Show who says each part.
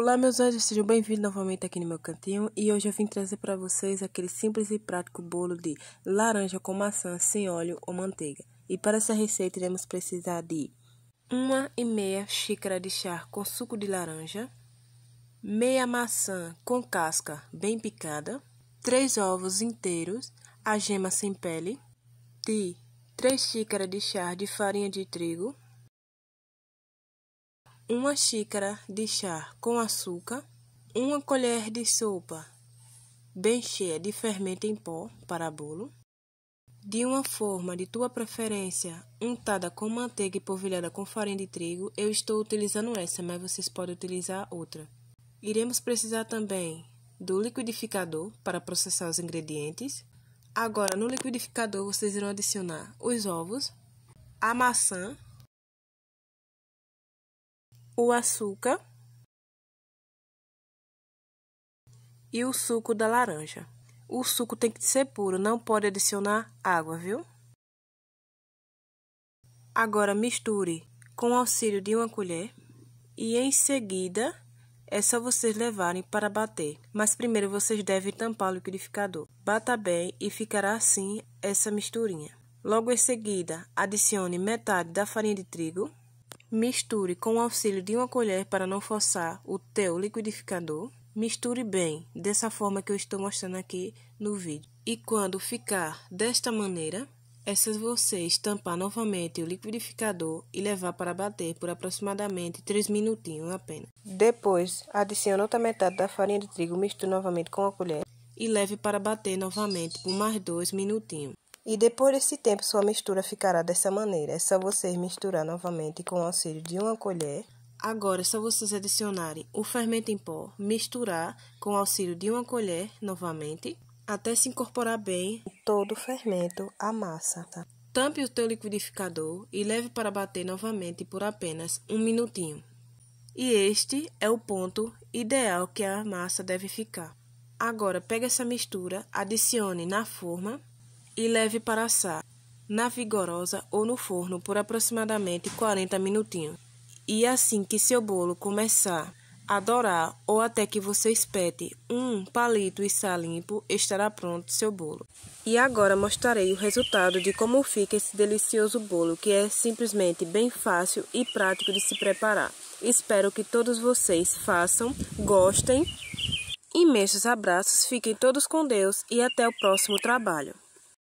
Speaker 1: Olá, meus anjos, sejam bem-vindos novamente aqui no meu cantinho e hoje eu vim trazer para vocês aquele simples e prático bolo de laranja com maçã sem óleo ou manteiga. E para essa receita iremos precisar de uma e meia xícara de chá com suco de laranja, meia maçã com casca bem picada, três ovos inteiros, a gema sem pele, de três xícaras de chá de farinha de trigo, uma xícara de chá com açúcar, uma colher de sopa bem cheia de fermento em pó para bolo, de uma forma de tua preferência, untada com manteiga e polvilhada com farinha de trigo. Eu estou utilizando essa, mas vocês podem utilizar outra. Iremos precisar também do liquidificador para processar os ingredientes. Agora, no liquidificador, vocês irão adicionar os ovos, a maçã o açúcar e o suco da laranja. O suco tem que ser puro, não pode adicionar água, viu? Agora misture com o auxílio de uma colher e em seguida é só vocês levarem para bater. Mas primeiro vocês devem tampar o liquidificador. Bata bem e ficará assim essa misturinha. Logo em seguida, adicione metade da farinha de trigo Misture com o auxílio de uma colher para não forçar o teu liquidificador. Misture bem, dessa forma que eu estou mostrando aqui no vídeo. E quando ficar desta maneira, é se você estampar novamente o liquidificador e levar para bater por aproximadamente 3 minutinhos apenas. Depois, adicione outra metade da farinha de trigo, misture novamente com a colher e leve para bater novamente por mais 2 minutinhos. E depois desse tempo, sua mistura ficará dessa maneira. É só vocês misturar novamente com o auxílio de uma colher. Agora é só vocês adicionarem o fermento em pó, misturar com o auxílio de uma colher novamente, até se incorporar bem todo o fermento à massa. Tá? Tampe o teu liquidificador e leve para bater novamente por apenas um minutinho. E este é o ponto ideal que a massa deve ficar. Agora, pega essa mistura, adicione na forma e leve para assar na vigorosa ou no forno por aproximadamente 40 minutinhos. E assim que seu bolo começar a dourar ou até que você espete um palito e sal limpo, estará pronto seu bolo. E agora mostrarei o resultado de como fica esse delicioso bolo, que é simplesmente bem fácil e prático de se preparar. Espero que todos vocês façam, gostem. Imensos abraços, fiquem todos com Deus e até o próximo trabalho.